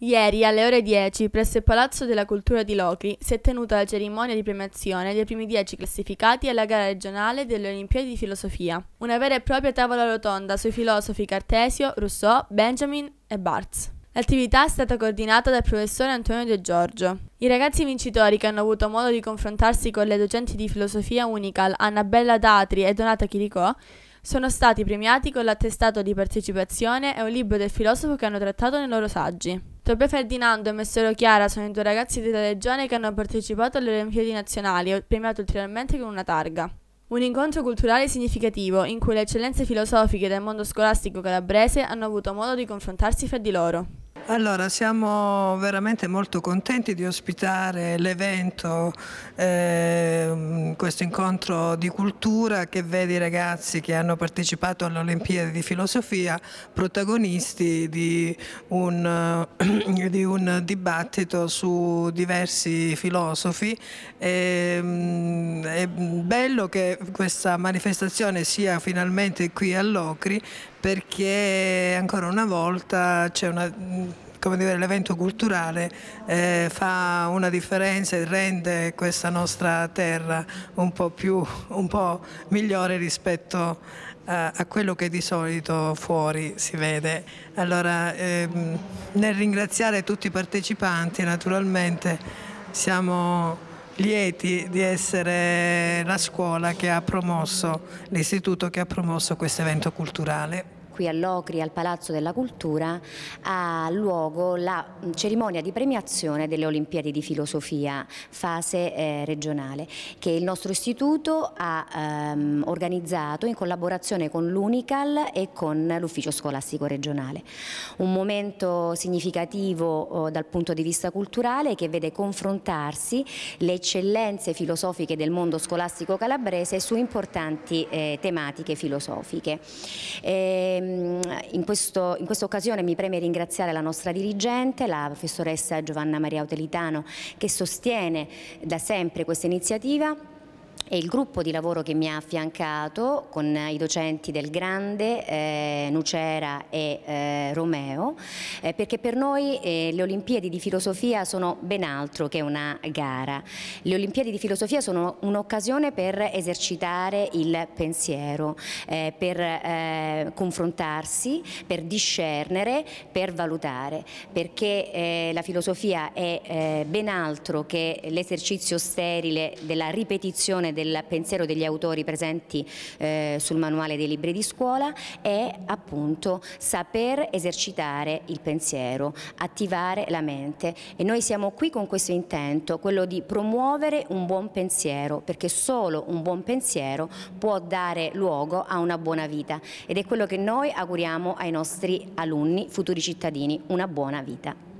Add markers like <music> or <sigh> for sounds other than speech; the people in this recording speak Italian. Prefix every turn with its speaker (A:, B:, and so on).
A: Ieri alle ore 10 presso il Palazzo della Cultura di Locri si è tenuta la cerimonia di premiazione dei primi 10 classificati alla gara regionale delle Olimpiadi di Filosofia, una vera e propria tavola rotonda sui filosofi Cartesio, Rousseau, Benjamin e Barthes. L'attività è stata coordinata dal professore Antonio De Giorgio. I ragazzi vincitori che hanno avuto modo di confrontarsi con le docenti di filosofia Unical Annabella Datri e Donata Chiricò sono stati premiati con l'attestato di partecipazione e un libro del filosofo che hanno trattato nei loro saggi. Tobia Ferdinando e Messero Chiara sono i due ragazzi della regione che hanno partecipato alle Olimpiadi nazionali e premiato ulteriormente con una targa. Un incontro culturale significativo in cui le eccellenze filosofiche del mondo scolastico calabrese hanno avuto modo di confrontarsi fra di loro.
B: Allora, siamo veramente molto contenti di ospitare l'evento, eh, questo incontro di cultura che vede i ragazzi che hanno partecipato alle Olimpiadi di filosofia protagonisti di un, eh, <clears throat> di un dibattito su diversi filosofi. E, ehm, è bello che questa manifestazione sia finalmente qui all'Ocri perché ancora una volta c'è una l'evento culturale eh, fa una differenza e rende questa nostra terra un po', più, un po migliore rispetto a, a, quello che di solito fuori si vede. Allora, ehm, nel ringraziare tutti i partecipanti, naturalmente siamo lieti di essere la scuola che ha promosso, l'istituto che ha promosso questo evento culturale
C: qui all'Ocri, al Palazzo della Cultura, ha luogo la cerimonia di premiazione delle Olimpiadi di Filosofia, fase eh, regionale, che il nostro istituto ha ehm, organizzato in collaborazione con l'Unical e con l'Ufficio Scolastico Regionale. Un momento significativo eh, dal punto di vista culturale che vede confrontarsi le eccellenze filosofiche del mondo scolastico calabrese su importanti eh, tematiche filosofiche. E, ehm, Ehm, in, questo, in questa occasione mi preme ringraziare la nostra dirigente, la professoressa Giovanna Maria Autelitano, che sostiene da sempre questa iniziativa e il gruppo di lavoro che mi ha affiancato con i docenti del Grande, eh, Nucera e eh, Romeo, eh, perché per noi eh, le Olimpiadi di filosofia sono ben altro che una gara. Le Olimpiadi di filosofia sono un'occasione per esercitare il pensiero, eh, per eh, confrontarsi, per discernere, per valutare, perché la filosofia è ben altro che l'esercizio sterile della ripetizione del pensiero degli autori presenti eh, sul manuale dei libri di scuola è appunto saper esercitare il pensiero, attivare la mente e noi siamo qui con questo intento, quello di promuovere un buon pensiero perché solo un buon pensiero può dare luogo a una buona vita ed è quello che noi auguriamo ai nostri alunni, futuri cittadini, una buona vita.